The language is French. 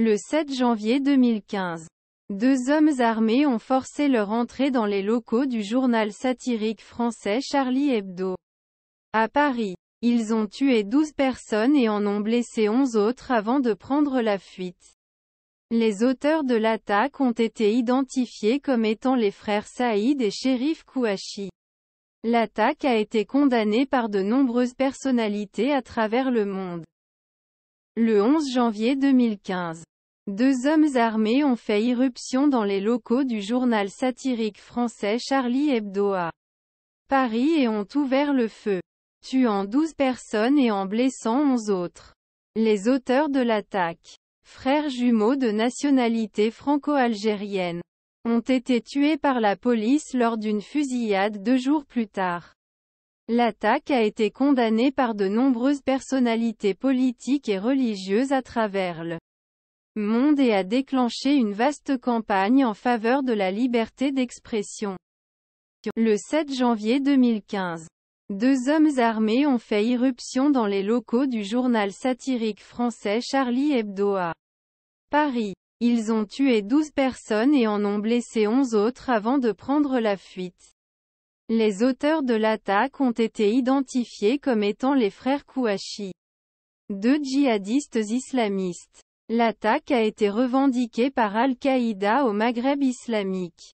Le 7 janvier 2015, deux hommes armés ont forcé leur entrée dans les locaux du journal satirique français Charlie Hebdo. À Paris, ils ont tué 12 personnes et en ont blessé 11 autres avant de prendre la fuite. Les auteurs de l'attaque ont été identifiés comme étant les frères Saïd et Shérif Kouachi. L'attaque a été condamnée par de nombreuses personnalités à travers le monde. Le 11 janvier 2015, deux hommes armés ont fait irruption dans les locaux du journal satirique français Charlie Hebdo à Paris et ont ouvert le feu, tuant 12 personnes et en blessant 11 autres. Les auteurs de l'attaque, frères jumeaux de nationalité franco-algérienne, ont été tués par la police lors d'une fusillade deux jours plus tard. L'attaque a été condamnée par de nombreuses personnalités politiques et religieuses à travers le monde et a déclenché une vaste campagne en faveur de la liberté d'expression. Le 7 janvier 2015, deux hommes armés ont fait irruption dans les locaux du journal satirique français Charlie Hebdo à Paris. Ils ont tué 12 personnes et en ont blessé 11 autres avant de prendre la fuite. Les auteurs de l'attaque ont été identifiés comme étant les frères Kouachi, deux djihadistes islamistes. L'attaque a été revendiquée par Al-Qaïda au Maghreb islamique.